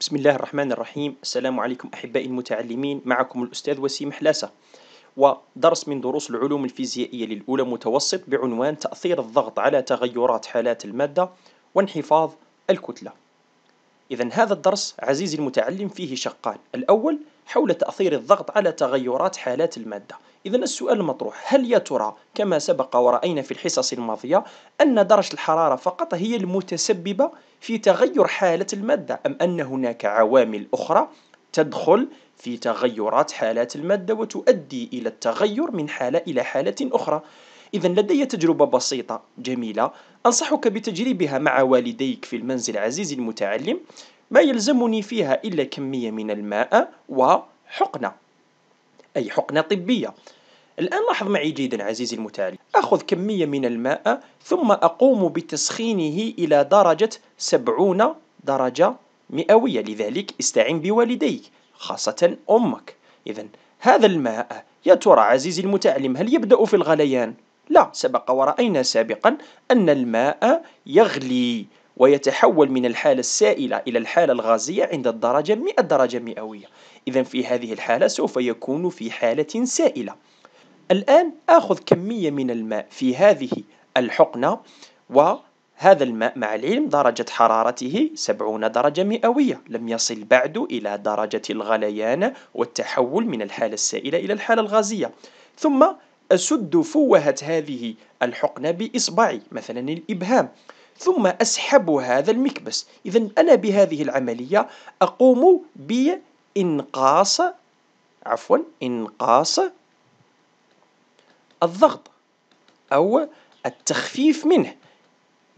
بسم الله الرحمن الرحيم السلام عليكم أحبائي المتعلمين معكم الأستاذ وسيم حلاسة ودرس من دروس العلوم الفيزيائية للأولى متوسط بعنوان تأثير الضغط على تغيرات حالات المادة وانحفاظ الكتلة إذا هذا الدرس عزيزي المتعلم فيه شقان الأول حول تأثير الضغط على تغيرات حالات المادة إذا السؤال المطروح هل يا ترى كما سبق ورأينا في الحصص الماضية أن درجة الحرارة فقط هي المتسببة في تغير حالة المادة أم أن هناك عوامل أخرى تدخل في تغيرات حالات المادة وتؤدي إلى التغير من حالة إلى حالة أخرى إذا لدي تجربة بسيطة جميلة أنصحك بتجريبها مع والديك في المنزل عزيزي المتعلم ما يلزمني فيها إلا كمية من الماء وحقنة أي حقنة طبية الآن لاحظ معي جيدا عزيزي المتعلم أخذ كمية من الماء ثم أقوم بتسخينه إلى درجة 70 درجة مئوية لذلك استعن بوالديك خاصة أمك إذا هذا الماء يا ترى عزيزي المتعلم هل يبدأ في الغليان؟ لا سبق ورأينا سابقا أن الماء يغلي ويتحول من الحالة السائلة إلى الحالة الغازية عند الدرجة 100 درجة مئوية إذا في هذه الحالة سوف يكون في حالة سائلة الآن آخذ كمية من الماء في هذه الحقنة وهذا الماء مع العلم درجة حرارته 70 درجة مئوية لم يصل بعد إلى درجة الغليان والتحول من الحالة السائلة إلى الحالة الغازية ثم أسد فوهة هذه الحقنة بإصبعي مثلا الإبهام ثم أسحب هذا المكبس إذا أنا بهذه العملية أقوم بإنقاص عفوا إنقاص الضغط أو التخفيف منه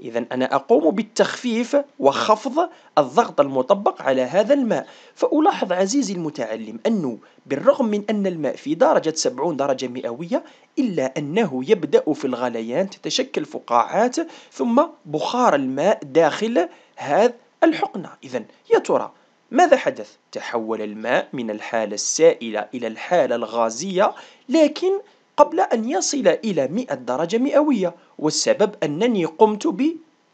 إذا أنا أقوم بالتخفيف وخفض الضغط المطبق على هذا الماء فألاحظ عزيزي المتعلم أنه بالرغم من أن الماء في درجة 70 درجة مئوية إلا أنه يبدأ في الغليان تتشكل فقاعات ثم بخار الماء داخل هذا الحقنة إذا يا ترى ماذا حدث؟ تحول الماء من الحالة السائلة إلى الحالة الغازية لكن قبل أن يصل إلى 100 درجة مئوية والسبب أنني قمت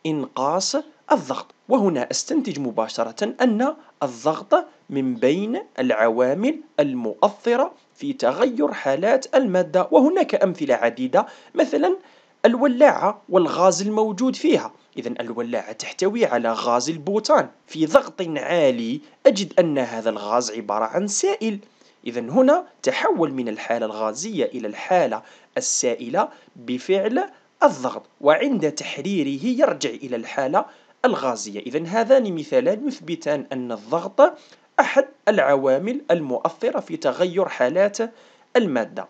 بإنقاص الضغط وهنا أستنتج مباشرة أن الضغط من بين العوامل المؤثرة في تغير حالات المادة وهناك أمثلة عديدة مثلا الولاعة والغاز الموجود فيها إذا الولاعة تحتوي على غاز البوتان في ضغط عالي أجد أن هذا الغاز عبارة عن سائل إذا هنا تحول من الحالة الغازية إلى الحالة السائلة بفعل الضغط وعند تحريره يرجع إلى الحالة الغازية إذا هذان مثالان يثبتان أن الضغط أحد العوامل المؤثرة في تغير حالات المادة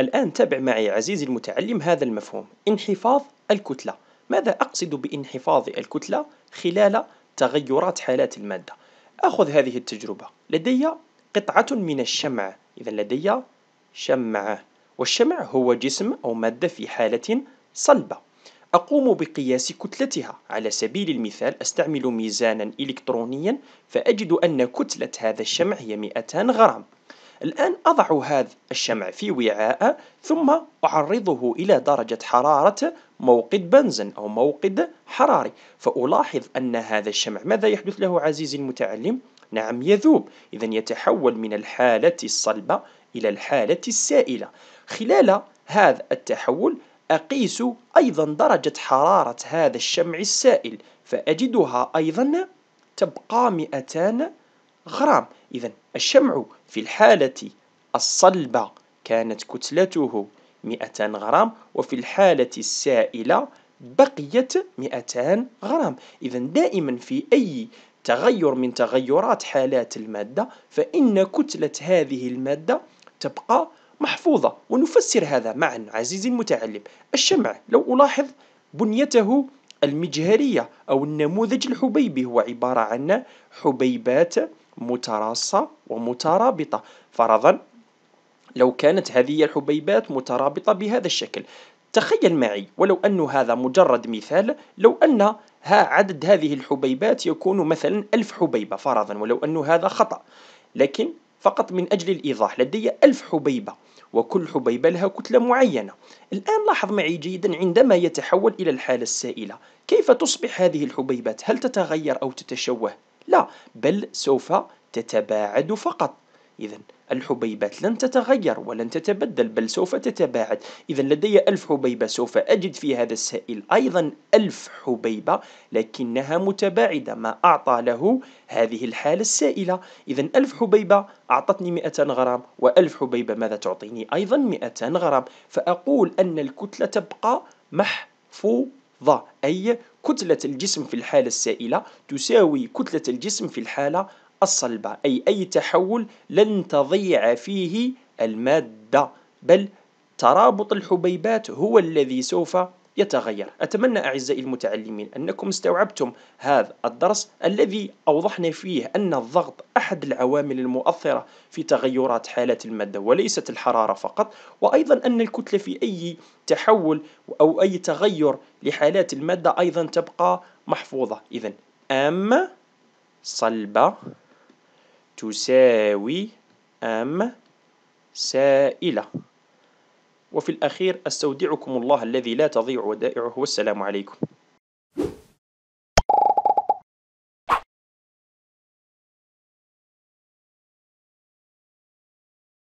الآن تابع معي عزيزي المتعلم هذا المفهوم انحفاظ الكتلة ماذا أقصد بانحفاظ الكتلة خلال تغيرات حالات المادة؟ أخذ هذه التجربة لدي قطعة من الشمع إذا لدي شمعة والشمع هو جسم أو مادة في حالة صلبة أقوم بقياس كتلتها على سبيل المثال أستعمل ميزانا إلكترونيا فأجد أن كتلة هذا الشمع هي 200 غرام الآن أضع هذا الشمع في وعاء ثم أعرضه إلى درجة حرارة موقد بنزن أو موقد حراري فألاحظ أن هذا الشمع ماذا يحدث له عزيزي المتعلم؟ نعم يذوب إذا يتحول من الحالة الصلبة إلى الحالة السائلة خلال هذا التحول أقيس أيضا درجة حرارة هذا الشمع السائل فأجدها أيضا تبقى 200 غرام إذا الشمع في الحالة الصلبة كانت كتلته 200 غرام وفي الحالة السائلة بقيت 200 غرام إذا دائما في أي تغير من تغيرات حالات المادة فإن كتلة هذه المادة تبقى محفوظة ونفسر هذا معا عزيزي المتعلم الشمع لو ألاحظ بنيته المجهرية أو النموذج الحبيبي هو عبارة عن حبيبات متراصة ومترابطة فرضا لو كانت هذه الحبيبات مترابطة بهذا الشكل تخيل معي ولو أن هذا مجرد مثال لو أن ها عدد هذه الحبيبات يكون مثلا ألف حبيبة فرضا ولو أن هذا خطأ لكن فقط من أجل الإيضاح لدي ألف حبيبة وكل حبيبة لها كتلة معينة الآن لاحظ معي جيدا عندما يتحول إلى الحالة السائلة كيف تصبح هذه الحبيبات؟ هل تتغير أو تتشوه؟ لا بل سوف تتباعد فقط إذا الحبيبات لن تتغير ولن تتبدل بل سوف تتباعد إذا لدي ألف حبيبة سوف أجد في هذا السائل أيضا ألف حبيبة لكنها متباعدة ما أعطى له هذه الحالة السائلة إذا ألف حبيبة أعطتني 200 غرام وألف حبيبة ماذا تعطيني أيضا 200 غرام فأقول أن الكتلة تبقى محفوظة ظا أي كتلة الجسم في الحالة السائلة تساوي كتلة الجسم في الحالة الصلبة أي أي تحول لن تضيع فيه المادة بل ترابط الحبيبات هو الذي سوف يتغير أتمنى أعزائي المتعلمين أنكم استوعبتم هذا الدرس الذي أوضحنا فيه أن الضغط أحد العوامل المؤثرة في تغيرات حالة المادة وليست الحرارة فقط وأيضا أن الكتلة في أي تحول أو أي تغير لحالات المادة أيضا تبقى محفوظة إذا أم صلبة تساوي أم سائلة وفي الأخير أستودعكم الله الذي لا تضيع ودائعه والسلام عليكم